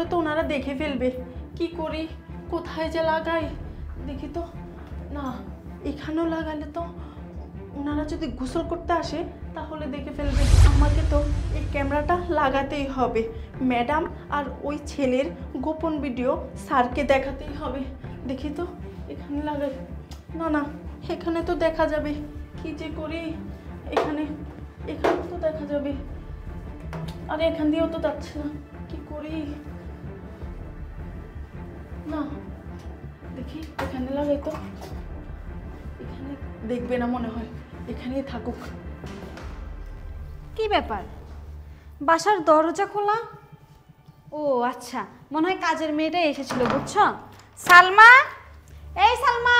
করলে তো ওনারা দেখে ফেলবে কি করি কোথায় যে লাগাই দেখি তো না এখানেও লাগালে তো ওনারা যদি গোসল করতে আসে তাহলে দেখে ফেলবে আমাকে তো এই ক্যামেরাটা লাগাতেই হবে ম্যাডাম আর ওই ছেলের গোপন ভিডিও স্যারকে দেখাতেই হবে দেখি তো এখানে লাগাই না না এখানে তো দেখা যাবে কি যে করি এখানে এখানে তো দেখা যাবে আর এখান দিয়েও তো যাচ্ছে না কি করি না দেখি এখানে দেখবে না মনে হয় এখানেই থাকুক কি ব্যাপার বাসার দরজা খোলা ও আচ্ছা মনে হয় কাজের মেয়েটাই এসেছিল বুঝছ সালমা এই সালমা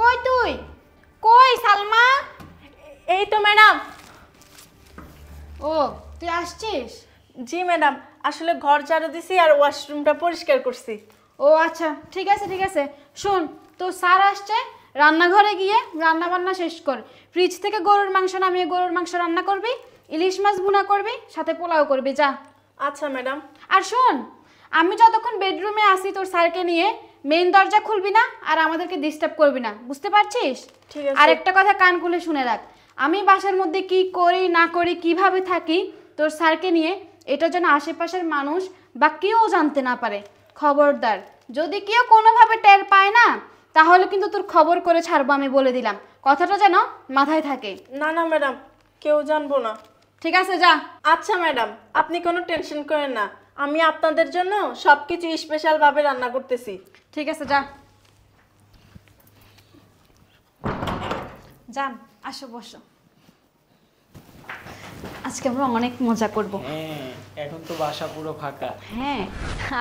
কই তুই কই সালমা এই তো ম্যাডাম ও তুই আসছিস জি ম্যাডাম আসলে ঘর ঝাড়ু দিছি আর ওয়াশরুমটা পরিষ্কার করছি ও আচ্ছা ঠিক আছে ঠিক আছে শোন তো স্যার আসছে রান্নাঘরে গিয়ে রান্না বান্না শেষ কর ফ্রিজ থেকে গরুর মাংস নামিয়ে গরুর মাংস রান্না করবি ইলিশ মাছ বুনা করবি সাথে পোলাও করবি যা আচ্ছা ম্যাডাম আর শোন আমি যতক্ষণ বেডরুমে আসি তোর স্যারকে নিয়ে মেইন দরজা খুলবি না আর আমাদেরকে ডিস্টার্ব করবি না বুঝতে পারছিস আর একটা কথা কান খুলে শুনে রাখ আমি বাসার মধ্যে কি করি না করি কিভাবে থাকি তোর স্যারকে নিয়ে এটা যেন আশেপাশের মানুষ বা কেউ জানতে না পারে খবরদার যদি কেউ কোনোভাবে টের পায় না তাহলে কিন্তু তোর খবর করে ছাড়বো আমি বলে দিলাম কথাটা যেন মাথায় থাকে না না ম্যাডাম কেউ জানবো না ঠিক আছে যা আচ্ছা ম্যাডাম আপনি কোনো টেনশন করেন না আমি আপনাদের জন্য সব কিছু স্পেশালভাবে রান্না করতেছি ঠিক আছে যা যান আসো বসো আজকে আমরা অনেক মজা করব হ্যাঁ, এখন তো বাসা পুরো ফাঁকা হ্যাঁ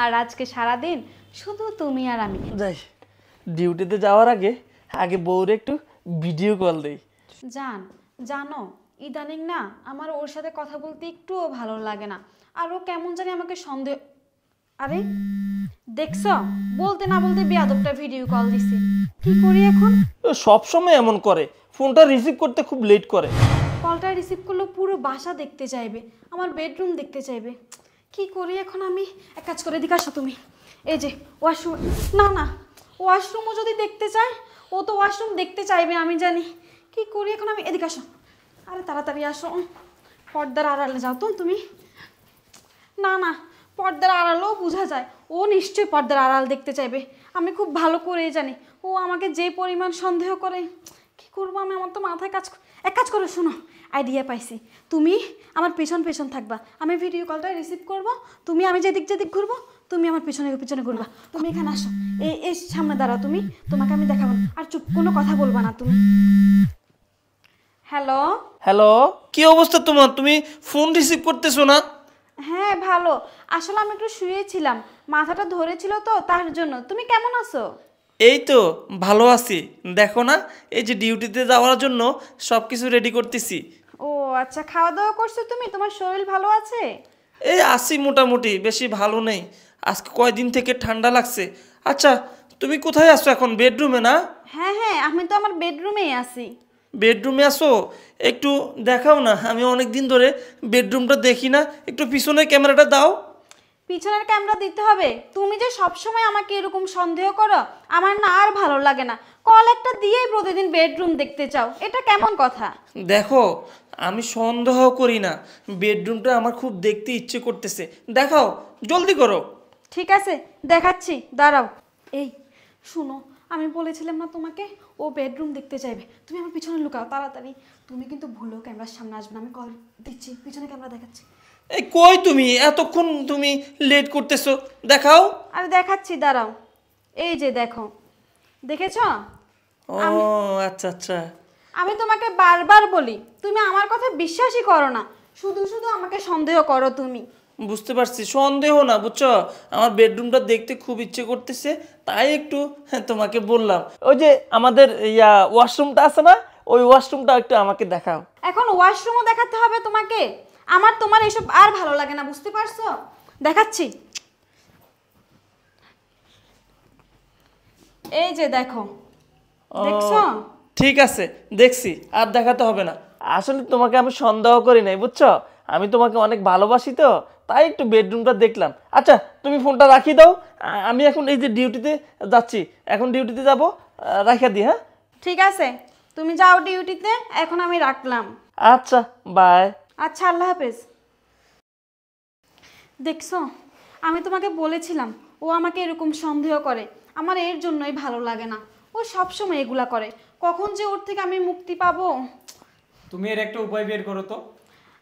আর আজকে সারা দিন শুধু তুমি আর আমি যাই ডিউটিতে যাওয়ার আগে আগে বউর একটু ভিডিও কল দেই জান জানো ইদানিং না আমার ওর সাথে কথা বলতে একটুও ভালো লাগে না আর ও কেমন জানি আমাকে সন্দেহ আরে দেখছ বলতে না বলতে বিয়াদবটা ভিডিও কল দিছে কি করি এখন সব সময় এমন করে ফোনটা রিসিভ করতে খুব লেট করে কলটা রিসিভ করলেও পুরো বাসা দেখতে চাইবে আমার বেডরুম দেখতে চাইবে কি করি এখন আমি এক কাজ করে দিকে আসো তুমি এই যে ওয়াশরুম না না ওয়াশরুমও যদি দেখতে চায় ও তো ওয়াশরুম দেখতে চাইবে আমি জানি কি করি এখন আমি এদিকে আসো আরে তাড়াতাড়ি আসো পর্দার আড়ালে যাও তো তুমি না না পর্দার আড়ালও বোঝা যায় ও নিশ্চয়ই পর্দার আড়াল দেখতে চাইবে আমি খুব ভালো করেই জানি ও আমাকে যে পরিমাণ সন্দেহ করে কি করবো আমি আমার তো মাথায় কাজ এক কাজ করো শোনো আইডিয়া পাইছি তুমি আমার পেছন পেছন থাকবা আমি ভিডিও কলটা রিসিভ করব তুমি আমি যেদিক যেদিক ঘুরবো তুমি আমার পিছনে পিছনে ঘুরবা তুমি এখানে আসো এই এই সামনে দাঁড়াও তুমি তোমাকে আমি দেখাবো আর চুপ কোনো কথা বলবো না তুমি হ্যালো হ্যালো কি অবস্থা তোমার তুমি ফোন রিসিভ করতেছো না হ্যাঁ ভালো আসলে আমি একটু শুয়েছিলাম মাথাটা ধরেছিল তো তার জন্য তুমি কেমন আছো এই তো ভালো আছি দেখো না এই যে ডিউটিতে যাওয়ার জন্য সব কিছু রেডি করতেছি ও আচ্ছা খাওয়া দাওয়া করছো তুমি তোমার শরীর ভালো আছে এই আছি মোটামুটি বেশি ভালো নেই আজকে কয়দিন থেকে ঠান্ডা লাগছে আচ্ছা তুমি কোথায় আছো এখন বেডরুমে না হ্যাঁ হ্যাঁ আমি তো আমার বেডরুমেই আছি বেডরুমে আসো একটু দেখাও না আমি অনেক দিন ধরে বেডরুমটা দেখি না একটু পিছনে ক্যামেরাটা দাও পিছনের ক্যামেরা দিতে হবে তুমি যে সবসময় আমাকে এরকম সন্দেহ করো আমার না আর ভালো লাগে না কল একটা দিয়েই প্রতিদিন বেডরুম দেখতে চাও এটা কেমন কথা দেখো আমি সন্দেহ করি না বেডরুমটা আমার খুব দেখতে ইচ্ছে করতেছে দেখাও জলদি করো ঠিক আছে দেখাচ্ছি দাঁড়াও এই শুনো আমি বলেছিলাম না তোমাকে ও বেডরুম দেখতে চাইবে তুমি আমার পিছনে লুকাও তাড়াতাড়ি তুমি কিন্তু ভুলো ক্যামেরার সামনে আসবে না আমি কল দিচ্ছি পিছনে ক্যামেরা দেখাচ্ছি এই কই তুমি এতক্ষণ তুমি লেট করতেছো দেখাও আমি দেখাচ্ছি দাঁড়াও এই যে দেখো দেখেছ ও আচ্ছা আচ্ছা আমি তোমাকে বারবার বলি তুমি আমার কথা বিশ্বাসই করো না শুধু শুধু আমাকে সন্দেহ করো তুমি বুঝতে পারছি সন্দেহ না বুঝছো আমার বেডরুমটা দেখতে খুব ইচ্ছে করতেছে তাই একটু হ্যাঁ, তোমাকে বললাম ওই যে আমাদের ইয়া ওয়াশরুমটা আছে না ওই ওয়াশরুমটা একটু আমাকে দেখাও এখন ওয়াশরুমও দেখাতে হবে তোমাকে আমার তোমার এসব আর ভালো লাগে না বুঝতে পারছো দেখাচ্ছি এই যে দেখো দেখছো ঠিক আছে দেখছি আর দেখাতে হবে না আসলে তোমাকে আমি সন্দেহ করি নাই বুঝছো আমি তোমাকে অনেক ভালোবাসি তো তাই একটু বেডরুমটা দেখলাম আচ্ছা তুমি ফোনটা রাখি দাও আমি এখন এই যে ডিউটিতে যাচ্ছি এখন ডিউটিতে যাব রাখা দি হ্যাঁ ঠিক আছে তুমি যাও ডিউটিতে এখন আমি রাখলাম আচ্ছা বাই আচ্ছা আল্লাহ হাফেজ দেখছো আমি তোমাকে বলেছিলাম ও আমাকে এরকম সন্দেহ করে আমার এর জন্যই ভালো লাগে না ও সবসময় এগুলা করে কখন যে ওর থেকে আমি মুক্তি পাবো তুমি এর একটা উপায় বের করো তো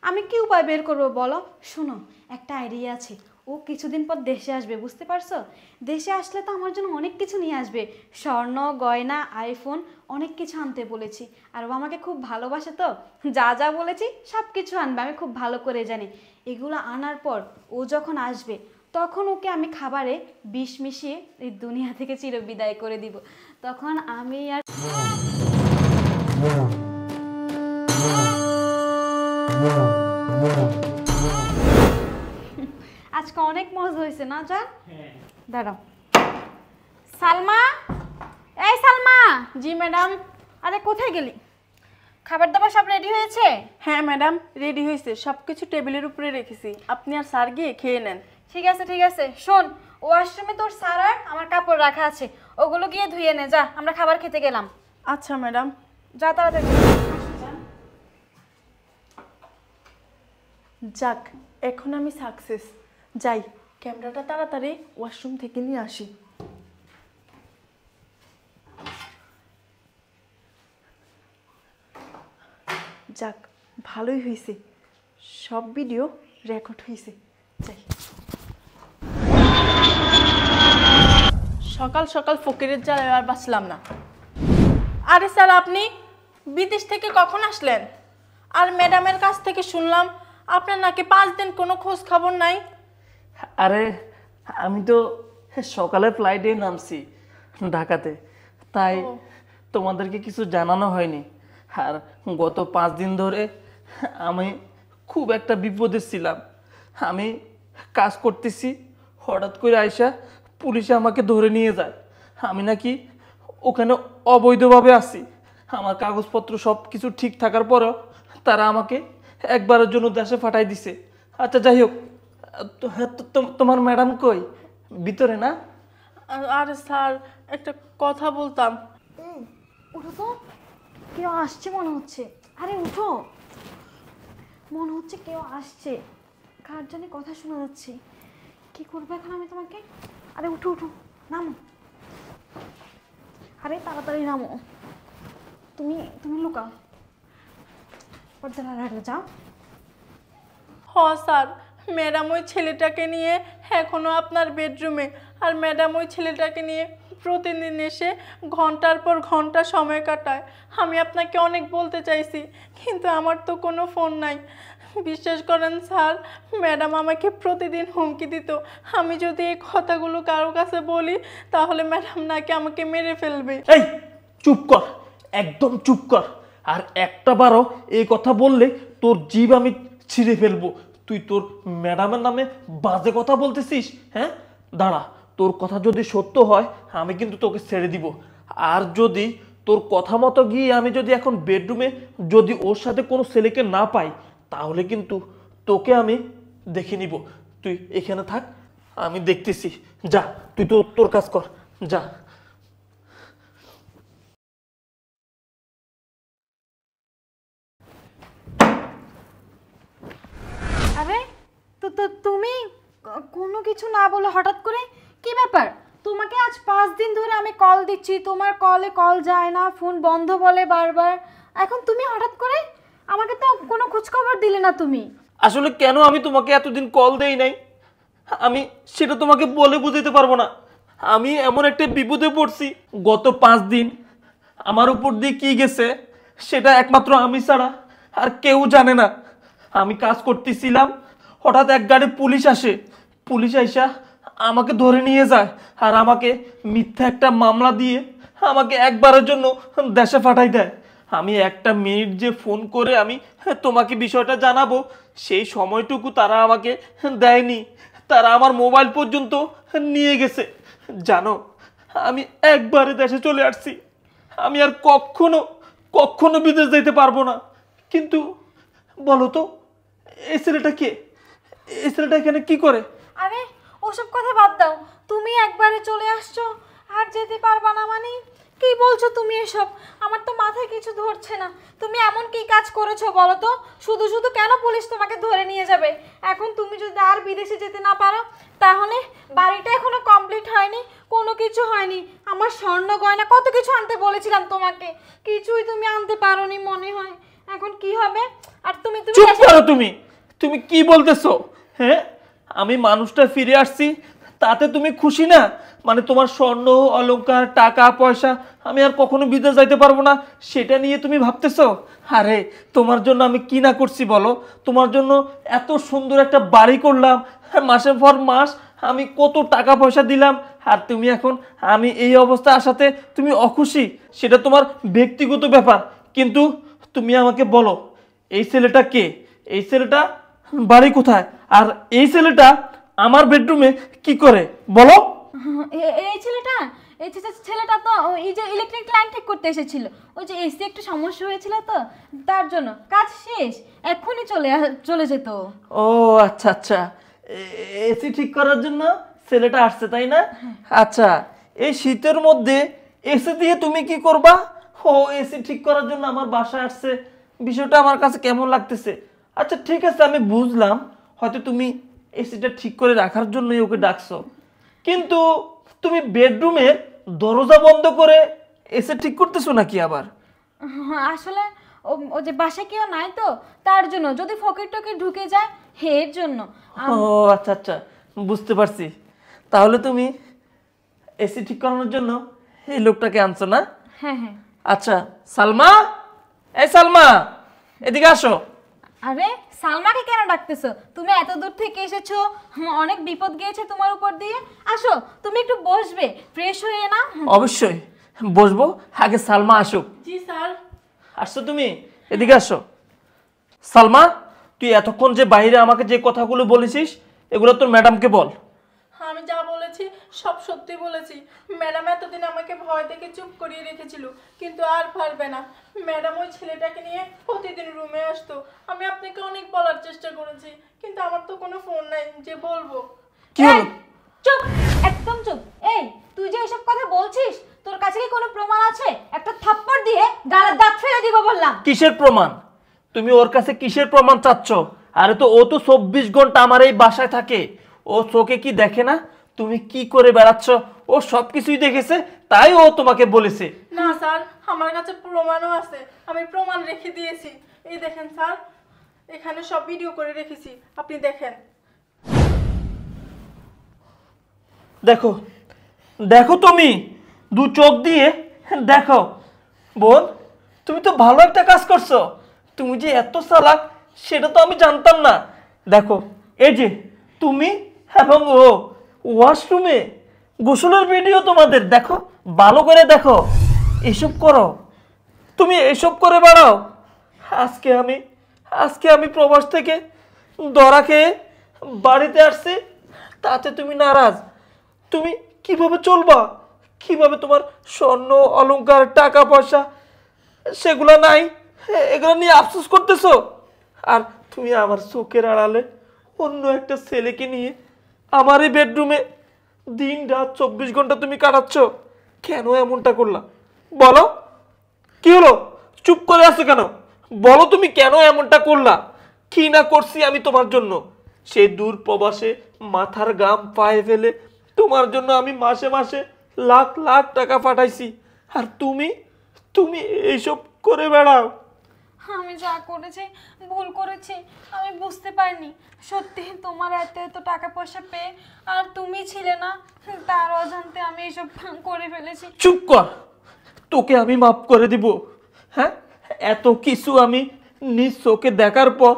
আমি কি উপায় বের করবো বলো শোনো একটা আইডিয়া আছে ও কিছুদিন পর দেশে আসবে বুঝতে পারছো দেশে আসলে তো আমার জন্য অনেক কিছু নিয়ে আসবে স্বর্ণ গয়না আইফোন অনেক কিছু আনতে বলেছি আর ও আমাকে খুব ভালোবাসে তো যা যা বলেছি সব কিছু আনবে আমি খুব ভালো করে জানি এগুলো আনার পর ও যখন আসবে তখন ওকে আমি খাবারে বিষ মিশিয়ে এই দুনিয়া থেকে চিরবিদায় করে দিব তখন আমি আর আজকে অনেক মজা হয়েছে না যা হ্যাঁ। দাঁড়াও সালমা এই সালমা জি ম্যাডাম আরে কোথায় গেলি খাবার দাবার সব রেডি হয়েছে হ্যাঁ ম্যাডাম রেডি হয়েছে সব কিছু টেবিলের উপরে রেখেছি আপনি আর স্যার গিয়ে খেয়ে নেন ঠিক আছে ঠিক আছে শোন ওয়াশরুমে তোর স্যার আর আমার কাপড় রাখা আছে ওগুলো গিয়ে ধুয়ে নে যা আমরা খাবার খেতে গেলাম আচ্ছা ম্যাডাম যা তাড়াতাড়ি যাক এখন আমি সাকসেস যাই ক্যামেরাটা তাড়াতাড়ি ওয়াশরুম থেকে নিয়ে আসি যাক ভালোই হয়েছে সব ভিডিও রেকর্ড হয়েছে যাই সকাল সকাল ফকিরের জ্বালায় আর বাঁচলাম না আরে স্যার আপনি বিদেশ থেকে কখন আসলেন আর ম্যাডামের কাছ থেকে শুনলাম আপনার নাকি পাঁচ দিন কোনো খোঁজ খবর নাই আরে আমি তো সকালে ফ্লাইটে নামছি ঢাকাতে তাই তোমাদেরকে কিছু জানানো হয়নি আর গত পাঁচ দিন ধরে আমি খুব একটা বিপদে ছিলাম আমি কাজ করতেছি হঠাৎ করে আইসা পুলিশে আমাকে ধরে নিয়ে যায় আমি নাকি ওখানে অবৈধভাবে আছি আমার কাগজপত্র সব কিছু ঠিক থাকার পরও তারা আমাকে একবারের জন্য দেশে ফাটাই দিছে আচ্ছা যাই হোক হ্যাঁ, তোমার ম্যাডাম কই ভিতরে না আরে স্যার একটা কথা বলতাম উঠো তো কেউ আসছে মনে হচ্ছে আরে উঠো মনে হচ্ছে কেউ আসছে কার জানি কথা শোনা যাচ্ছে কি করবো এখন আমি তোমাকে আরে উঠো উঠো নামো আরে তাড়াতাড়ি নামো তুমি তুমি লুকাও পর্দার আগে যাও হ হ্যাঁ, স্যার ম্যাডাম ওই ছেলেটাকে নিয়ে এখনও আপনার বেডরুমে আর ম্যাডাম ওই ছেলেটাকে নিয়ে প্রতিদিন এসে ঘন্টার পর ঘন্টা সময় কাটায় আমি আপনাকে অনেক বলতে চাইছি কিন্তু আমার তো কোনো ফোন নাই বিশ্বাস করেন স্যার ম্যাডাম আমাকে প্রতিদিন হুমকি দিত আমি যদি এই কথাগুলো কারো কাছে বলি তাহলে ম্যাডাম নাকি আমাকে মেরে ফেলবে এই চুপ কর একদম চুপ কর আর একটা বারও এই কথা বললে তোর জীব আমি ছিঁড়ে ফেলবো তুই তোর ম্যাডামের নামে বাজে কথা বলতেছিস হ্যাঁ দাঁড়া তোর কথা যদি সত্য হয় আমি কিন্তু তোকে ছেড়ে দিব আর যদি তোর কথা মতো গিয়ে আমি যদি এখন বেডরুমে যদি ওর সাথে কোনো ছেলেকে না পাই তাহলে কিন্তু তোকে আমি দেখে নিব তুই এখানে থাক আমি দেখতেছি যা তুই তোর তোর কাজ কর যা তো তুমি কোনো কিছু না বলে হঠাৎ করে কি ব্যাপার তোমাকে আজ পাঁচ দিন ধরে আমি কল দিচ্ছি তোমার কলে কল যায় না ফোন বন্ধ বলে বারবার এখন তুমি হঠাৎ করে আমাকে তো কোনো খোঁজখবর দিলে না তুমি আসলে কেন আমি তোমাকে এতদিন কল দেই নাই আমি সেটা তোমাকে বলে বুঝাইতে পারবো না আমি এমন একটা বিপদে পড়ছি গত পাঁচ দিন আমার উপর দিয়ে কি গেছে সেটা একমাত্র আমি ছাড়া আর কেউ জানে না আমি কাজ করতেছিলাম হঠাৎ এক গাড়ি পুলিশ আসে পুলিশ আইসা আমাকে ধরে নিয়ে যায় আর আমাকে মিথ্যা একটা মামলা দিয়ে আমাকে একবারের জন্য দেশে ফাটাই দেয় আমি একটা মিনিট যে ফোন করে আমি তোমাকে বিষয়টা জানাবো সেই সময়টুকু তারা আমাকে দেয়নি তারা আমার মোবাইল পর্যন্ত নিয়ে গেছে জানো আমি একবারে দেশে চলে আসছি আমি আর কখনো কখনো বিদেশ যেতে পারবো না কিন্তু বলো তো এই ছেলেটা কে এই ছেলেটা এখানে কি করে আরে ওসব কথা বাদ দাও তুমি একবারে চলে আসছো আর যেতে পারবা না মানে কি বলছো তুমি এসব আমার তো মাথায় কিছু ধরছে না তুমি এমন কি কাজ করেছো বলো তো শুধু শুধু কেন পুলিশ তোমাকে ধরে নিয়ে যাবে এখন তুমি যদি আর বিদেশে যেতে না পারো তাহলে বাড়িটা এখনো কমপ্লিট হয়নি কোনো কিছু হয়নি আমার স্বর্ণ গয়না কত কিছু আনতে বলেছিলাম তোমাকে কিছুই তুমি আনতে পারোনি মনে হয় এখন কি হবে আর তুমি তুমি চুপ করো তুমি তুমি কি বলতেছ হ্যাঁ আমি মানুষটা ফিরে আসছি তাতে তুমি খুশি না মানে তোমার স্বর্ণ অলঙ্কার টাকা পয়সা আমি আর কখনো বিদেশ যাইতে পারবো না সেটা নিয়ে তুমি ভাবতেছ আরে তোমার জন্য আমি কি না করছি বলো তোমার জন্য এত সুন্দর একটা বাড়ি করলাম হ্যাঁ, মাসের পর মাস আমি কত টাকা পয়সা দিলাম আর তুমি এখন আমি এই অবস্থা আসাতে তুমি অখুশি সেটা তোমার ব্যক্তিগত ব্যাপার কিন্তু তুমি আমাকে বলো এই ছেলেটা কে এই ছেলেটা বাড়ি কোথায় আর এই ছেলেটা আমার বেডরুমে কি করে বলো হ্যাঁ, এই ছেলেটা এই ছেলেটা তো এই যে ইলেকট্রিক লাইন ঠিক করতে এসেছিল ওই যে এসি একটু সমস্যা হয়েছিল তো তার জন্য কাজ শেষ এখনই চলে চলে যেত ও আচ্ছা আচ্ছা এসি ঠিক করার জন্য ছেলেটা আসছে তাই না হ্যাঁ। আচ্ছা এই শীতের মধ্যে এসি দিয়ে তুমি কি করবা ও এসি ঠিক করার জন্য আমার বাসায় আসছে বিষয়টা আমার কাছে কেমন লাগতেছে আচ্ছা ঠিক আছে আমি বুঝলাম হয়তো তুমি এসিটা ঠিক করে রাখার জন্যই ওকে ডাকছো কিন্তু তুমি বেডরুমের দরজা বন্ধ করে এসে ঠিক করতেছো নাকি আবার আসলে ও যে বাসা কেউ নাই তো তার জন্য যদি ফকেট টকে ঢুকে যায় হে এর জন্য ও আচ্ছা আচ্ছা বুঝতে পারছি তাহলে তুমি এসি ঠিক করানোর জন্য এই লোকটাকে আনছো না হ্যাঁ হ্যাঁ আচ্ছা সালমা এই সালমা এদিকে আসো আরে সালমাকে কেন ডাকতেছো তুমি এত দূর থেকে এসেছো অনেক বিপদ গিয়েছে তোমার উপর দিয়ে আসো তুমি একটু বসবে ফ্রেশ হয়ে না অবশ্যই বসবো আগে সালমা আসুক জি স্যার আসছো তুমি এদিকে আসো সালমা তুই এতক্ষণ যে বাইরে আমাকে যে কথাগুলো বলেছিস এগুলো তোর ম্যাডামকে বল সব সত্যি বলেছি ম্যাডাম এতদিন আমাকে ভয় থেকে চুপ করিয়ে রেখেছিল কিন্তু আর পারবে না ম্যাডাম ওই ছেলেটাকে নিয়ে প্রতিদিন রুমে আসতো আমি আপনাকে অনেক বলার চেষ্টা করেছি কিন্তু আমার তো কোনো ফোন নাই যে বলবো কি চুপ একদম চুপ এই তুই যে এসব কথা বলছিস তোর কাছে কি কোনো প্রমাণ আছে একটা থাপ্পড় দিয়ে গালের দাঁত ফেলে দিব বললাম কিসের প্রমাণ তুমি ওর কাছে কিসের প্রমাণ চাচ্ছ আরে তো ও তো চব্বিশ ঘন্টা আমার এই বাসায় থাকে ও চোখে কি দেখে না তুমি কি করে বেড়াচ্ছ ও সব কিছুই দেখেছে তাই ও তোমাকে বলেছে না স্যার আমার কাছে প্রমাণও আছে আমি প্রমাণ রেখে দিয়েছি এই দেখেন স্যার এখানে সব ভিডিও করে রেখেছি আপনি দেখেন দেখো দেখো তুমি দু চোখ দিয়ে দেখো বোন তুমি তো ভালো একটা কাজ করছো তুমি যে এত চালাক সেটা তো আমি জানতাম না দেখো এই যে তুমি এবং ও ওয়াশরুমে গোসলের ভিডিও তোমাদের দেখো ভালো করে দেখো এসব করো তুমি এসব করে বাড়াও আজকে আমি আজকে আমি প্রবাস থেকে দরা খেয়ে বাড়িতে আসছি তাতে তুমি নারাজ তুমি কিভাবে চলবা কিভাবে তোমার স্বর্ণ অলঙ্কার টাকা পয়সা সেগুলো নাই এগুলো নিয়ে আফসোস করতেছো আর তুমি আমার চোখের আড়ালে অন্য একটা ছেলেকে নিয়ে আমার এই বেডরুমে দিন রাত চব্বিশ ঘন্টা তুমি কাটাচ্ছ কেন এমনটা করলা বলো কি হলো চুপ করে আছো কেন বলো তুমি কেন এমনটা করলা কি না করছি আমি তোমার জন্য সে দূর প্রবাসে মাথার গাম পায়ে ফেলে তোমার জন্য আমি মাসে মাসে লাখ লাখ টাকা পাঠাইছি আর তুমি তুমি এইসব করে বেড়াও আমি যা করেছি ভুল করেছি আমি বুঝতে পারিনি সত্যি তোমার এত এত টাকা পয়সা পেয়ে আর তুমি ছিলে না তার অজান্তে আমি এসব করে ফেলেছি চুপ কর তোকে আমি মাফ করে দিব হ্যাঁ এত কিছু আমি নিজ চোখে দেখার পর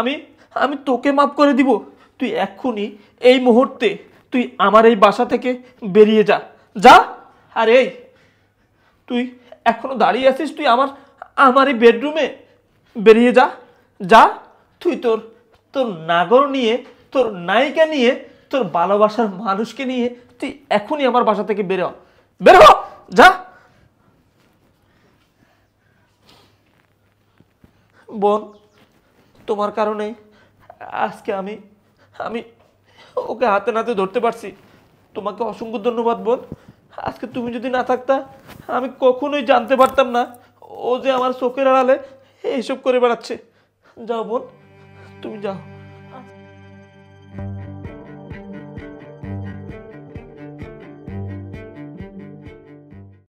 আমি আমি তোকে মাফ করে দিব তুই এক্ষুনি এই মুহূর্তে তুই আমার এই বাসা থেকে বেরিয়ে যা যা আর এই তুই এখনো দাঁড়িয়ে আছিস তুই আমার আমার এই বেডরুমে বেরিয়ে যা যা তুই তোর তোর নাগর নিয়ে তোর নায়িকা নিয়ে তোর ভালোবাসার মানুষকে নিয়ে তুই এখনই আমার বাসা থেকে বেরো হ বের হ যা বোন তোমার কারণে আজকে আমি আমি ওকে হাতে নাতে ধরতে পারছি তোমাকে অসংখ্য ধন্যবাদ বোন আজকে তুমি যদি না থাকতা আমি কখনোই জানতে পারতাম না ও যে আমার চোখের আড়ালে এইসব করে বেড়াচ্ছে যাও বোন তুমি যাও